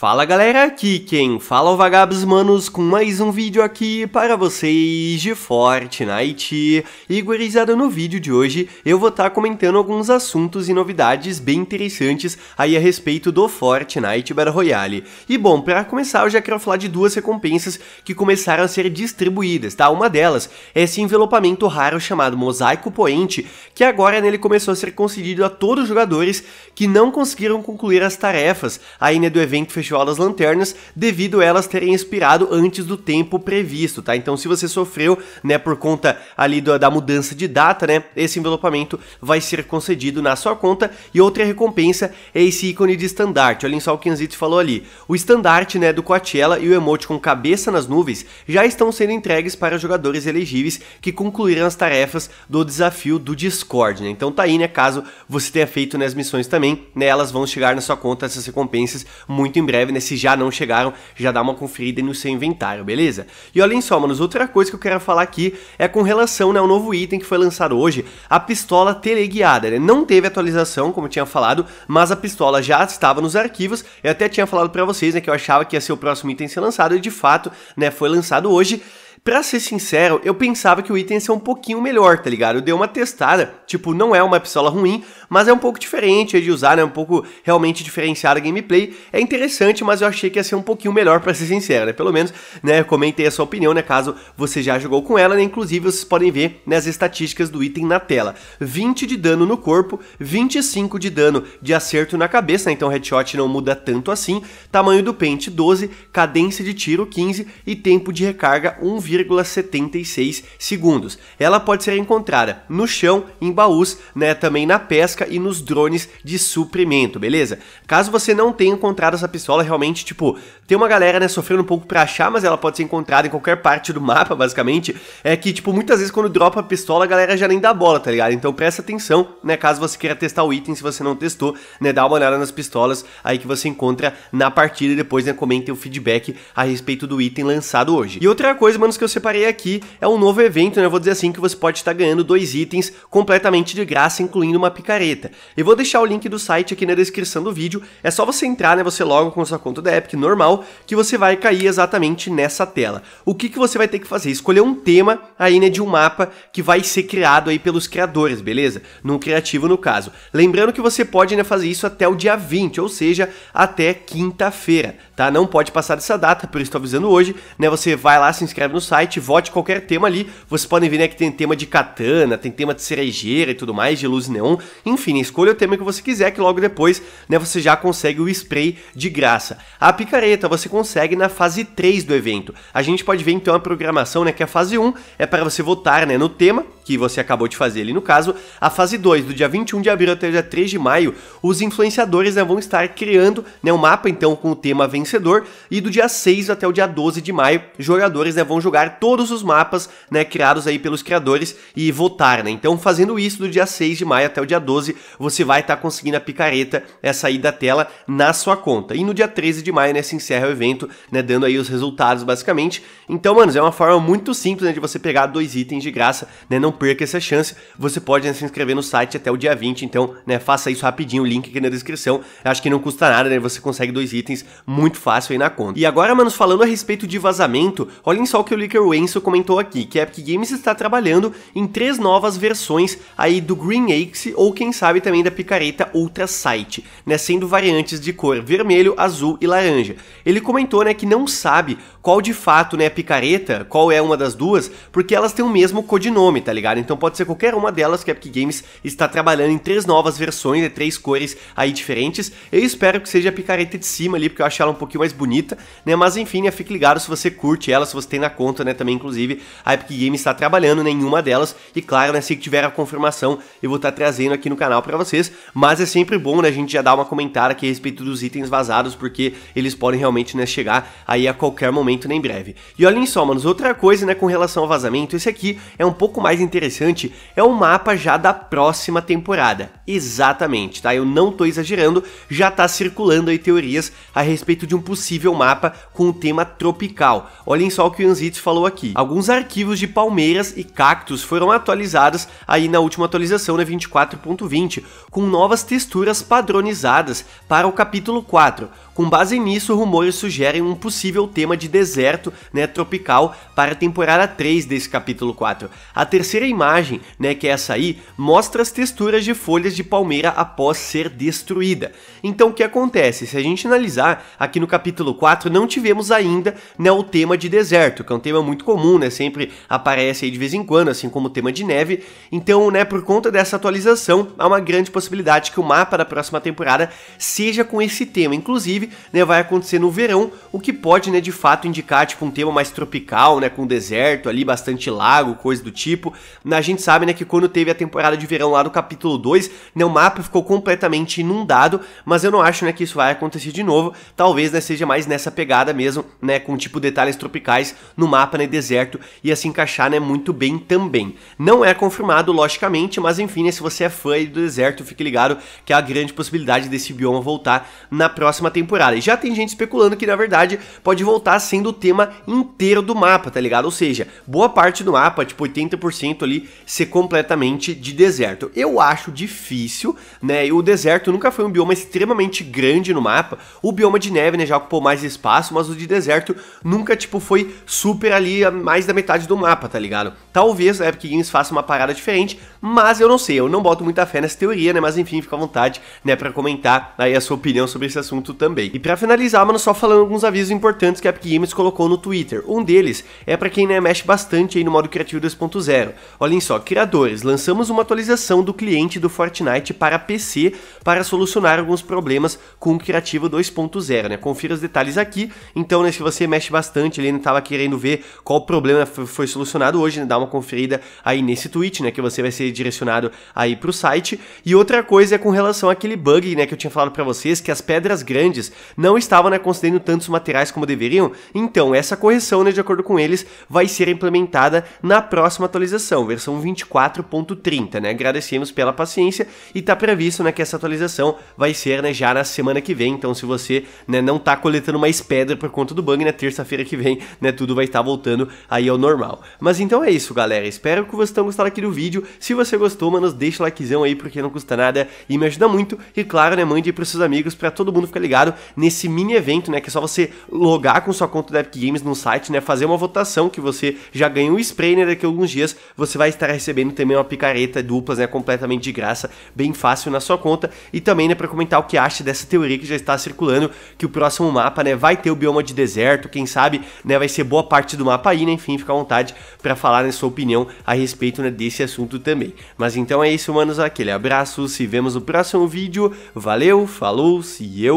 Fala galera, aqui quem fala é o Vagabos Manos com mais um vídeo aqui para vocês de Fortnite. E gurizada, no vídeo de hoje eu vou estar tá comentando alguns assuntos e novidades bem interessantes aí a respeito do Fortnite Battle Royale. E bom, para começar eu já quero falar de duas recompensas que começaram a ser distribuídas, tá? Uma delas é esse envelopamento raro chamado Mosaico Poente, que agora nele começou a ser concedido a todos os jogadores que não conseguiram concluir as tarefas ainda né, do evento fechado fechou as lanternas devido a elas terem expirado antes do tempo previsto, tá? Então se você sofreu, né, por conta ali do, da mudança de data, né, esse envelopamento vai ser concedido na sua conta e outra recompensa é esse ícone de estandarte. Olhem só o que Anzito falou ali. O estandarte, né, do Coachella e o emote com cabeça nas nuvens já estão sendo entregues para jogadores elegíveis que concluíram as tarefas do desafio do Discord, né? Então tá aí, né, caso você tenha feito nas né, as missões também, né, elas vão chegar na sua conta essas recompensas muito em breve Revenant, né? se já não chegaram, já dá uma conferida no seu inventário, beleza? E olhem só, manos, outra coisa que eu quero falar aqui é com relação né, ao novo item que foi lançado hoje, a pistola teleguiada, né? Não teve atualização, como eu tinha falado, mas a pistola já estava nos arquivos, eu até tinha falado para vocês né, que eu achava que ia ser o próximo item ser lançado, e de fato né, foi lançado hoje, Pra ser sincero, eu pensava que o item ia ser um pouquinho melhor, tá ligado? Eu dei uma testada, tipo, não é uma pistola ruim, mas é um pouco diferente é de usar, né? É um pouco realmente diferenciado a gameplay. É interessante, mas eu achei que ia ser um pouquinho melhor, para ser sincero, né? Pelo menos, né? Comentei a sua opinião, né? Caso você já jogou com ela, né? Inclusive, vocês podem ver né, as estatísticas do item na tela: 20 de dano no corpo, 25 de dano de acerto na cabeça, né? então headshot não muda tanto assim. Tamanho do pente 12, cadência de tiro 15 e tempo de recarga 1,76 segundos. Ela pode ser encontrada no chão, em baús, né? Também na pesca pesca e nos drones de suprimento, beleza? Caso você não tenha encontrado essa pistola, realmente, tipo, tem uma galera, né, sofrendo um pouco pra achar, mas ela pode ser encontrada em qualquer parte do mapa, basicamente. É que, tipo, muitas vezes quando dropa a pistola, a galera já nem dá bola, tá ligado? Então presta atenção, né, caso você queira testar o item, se você não testou, né, dá uma olhada nas pistolas aí que você encontra na partida e depois, né, comentem o feedback a respeito do item lançado hoje. E outra coisa, manos, que eu separei aqui é um novo evento, né, eu vou dizer assim, que você pode estar ganhando dois itens completamente de graça, incluindo uma picareta careta. Eu vou deixar o link do site aqui na descrição do vídeo, é só você entrar, né, você logo com sua conta da Epic normal, que você vai cair exatamente nessa tela. O que, que você vai ter que fazer? Escolher um tema aí, né, de um mapa que vai ser criado aí pelos criadores, beleza? No criativo no caso. Lembrando que você pode, né, fazer isso até o dia 20, ou seja, até quinta-feira, tá? Não pode passar dessa data, por isso estou avisando hoje, né, você vai lá, se inscreve no site, vote qualquer tema ali, vocês podem ver, né, que tem tema de katana, tem tema de cerejeira e tudo mais, de luz neon, enfim, enfim, escolha o tema que você quiser, que logo depois né, você já consegue o spray de graça. A picareta você consegue na fase 3 do evento. A gente pode ver então a programação, né, que é a fase 1 é para você votar né, no tema, que você acabou de fazer ali no caso, a fase 2, do dia 21 de abril até o dia 3 de maio, os influenciadores né, vão estar criando né, um mapa então com o tema vencedor, e do dia 6 até o dia 12 de maio, jogadores né, vão jogar todos os mapas né, criados aí pelos criadores e votar, né? Então, fazendo isso do dia 6 de maio até o dia 12, você vai estar tá conseguindo a picareta é, sair da tela na sua conta. E no dia 13 de maio, né, se encerra o evento, né, dando aí os resultados basicamente. Então, mano é uma forma muito simples né, de você pegar dois itens de graça, né, não perca essa chance. Você pode né, se inscrever no site até o dia 20, então né, faça isso rapidinho, o link aqui na descrição. Acho que não custa nada, né? Você consegue dois itens muito fácil aí na conta. E agora, manos, falando a respeito de vazamento, olhem só o que o Licker Wenzel comentou aqui, que a Epic Games está trabalhando em três novas versões aí do Green Axe, ou quem sabe também da picareta Ultra Sight, né, sendo variantes de cor vermelho, azul e laranja. Ele comentou, né, que não sabe qual de fato, né, a picareta, qual é uma das duas, porque elas têm o mesmo codinome, tá ligado? Então pode ser qualquer uma delas que a Epic Games está trabalhando em três novas versões de né, três cores aí diferentes. Eu espero que seja a picareta de cima ali, porque eu acho ela um pouquinho mais bonita, né? Mas enfim, né, fique ligado se você curte ela, se você tem na conta, né, também inclusive a Epic Games está trabalhando né, em uma delas e claro, né, se tiver a confirmação, eu vou estar tá trazendo aqui no canal para vocês, mas é sempre bom, né, a gente já dar uma comentada aqui a respeito dos itens vazados, porque eles podem realmente, né, chegar aí a qualquer momento, né, breve. E olhem só, manos, outra coisa, né, com relação ao vazamento, esse aqui é um pouco mais interessante interessante é o mapa já da próxima temporada. Exatamente, tá? Eu não tô exagerando, já tá circulando aí teorias a respeito de um possível mapa com o tema tropical. Olhem só o que o Anzitz falou aqui. Alguns arquivos de palmeiras e cactos foram atualizados aí na última atualização, na né, 24.20, com novas texturas padronizadas para o capítulo 4. Com base nisso, rumores sugerem um possível tema de deserto né, tropical para a temporada 3 desse capítulo 4. A terceira imagem, né, que é essa aí, mostra as texturas de folhas de palmeira após ser destruída. Então o que acontece? Se a gente analisar, aqui no capítulo 4 não tivemos ainda né, o tema de deserto, que é um tema muito comum, né, sempre aparece aí de vez em quando, assim como o tema de neve. Então, né, por conta dessa atualização, há uma grande possibilidade que o mapa da próxima temporada seja com esse tema. Inclusive, né, vai acontecer no verão, o que pode, né, de fato indicar tipo um tema mais tropical, né, com deserto ali, bastante lago, coisa do tipo. A gente sabe, né, que quando teve a temporada de verão lá do capítulo 2, né, o mapa ficou completamente inundado, mas eu não acho, né, que isso vai acontecer de novo. Talvez, né, seja mais nessa pegada mesmo, né, com tipo detalhes tropicais no mapa, né, deserto e assim encaixar, né, muito bem também. Não é confirmado, logicamente, mas enfim, né, se você é fã do deserto, fique ligado que há a grande possibilidade desse bioma voltar na próxima temporada temporada. E já tem gente especulando que, na verdade, pode voltar sendo o tema inteiro do mapa, tá ligado? Ou seja, boa parte do mapa, tipo 80% ali, ser completamente de deserto. Eu acho difícil, né? E O deserto nunca foi um bioma extremamente grande no mapa. O bioma de neve, né, já ocupou mais espaço, mas o de deserto nunca, tipo, foi super ali a mais da metade do mapa, tá ligado? Talvez a Epic Games faça uma parada diferente, mas eu não sei, eu não boto muita fé nessa teoria, né? Mas enfim, fica à vontade, né, pra comentar aí a sua opinião sobre esse assunto também. E para finalizar, mano, só falando alguns avisos importantes que a Epic Games colocou no Twitter. Um deles é para quem né, mexe bastante aí no modo criativo 2.0. Olhem só, criadores, lançamos uma atualização do cliente do Fortnite para PC para solucionar alguns problemas com o criativo 2.0, né? Confira os detalhes aqui. Então, né, se você mexe bastante, ele ainda né, estava querendo ver qual problema foi solucionado hoje, né? dá uma conferida aí nesse tweet, né, que você vai ser direcionado aí para o site. E outra coisa é com relação àquele bug, né, que eu tinha falado para vocês que as pedras grandes eles não estavam né, considerando tantos materiais como deveriam, então essa correção, né, de acordo com eles, vai ser implementada na próxima atualização, versão 24.30. Né? Agradecemos pela paciência e está previsto né, que essa atualização vai ser né, já na semana que vem, então se você né, não está coletando mais pedra por conta do bug, né, terça-feira que vem né, tudo vai estar tá voltando aí ao normal. Mas então é isso, galera. Espero que vocês tenham gostado aqui do vídeo. Se você gostou, mano, deixa o likezão aí porque não custa nada e me ajuda muito. E claro, né, mande aí pros seus amigos para todo mundo ficar ligado nesse mini evento, né? Que é só você logar com sua conta da Epic Games no site, né? Fazer uma votação que você já ganhou um spray, né? Daqui a alguns dias você vai estar recebendo também uma picareta duplas, né? Completamente de graça, bem fácil na sua conta. E também, né, pra comentar o que acha dessa teoria que já está circulando, que o próximo mapa, né, vai ter o bioma de deserto, quem sabe, né, vai ser boa parte do mapa aí, né? Enfim, fica à vontade para falar né, sua opinião a respeito né, desse assunto também. Mas então é isso, manos. Aquele abraço, se vemos no próximo vídeo. Valeu, falou, se eu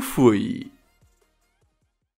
fui.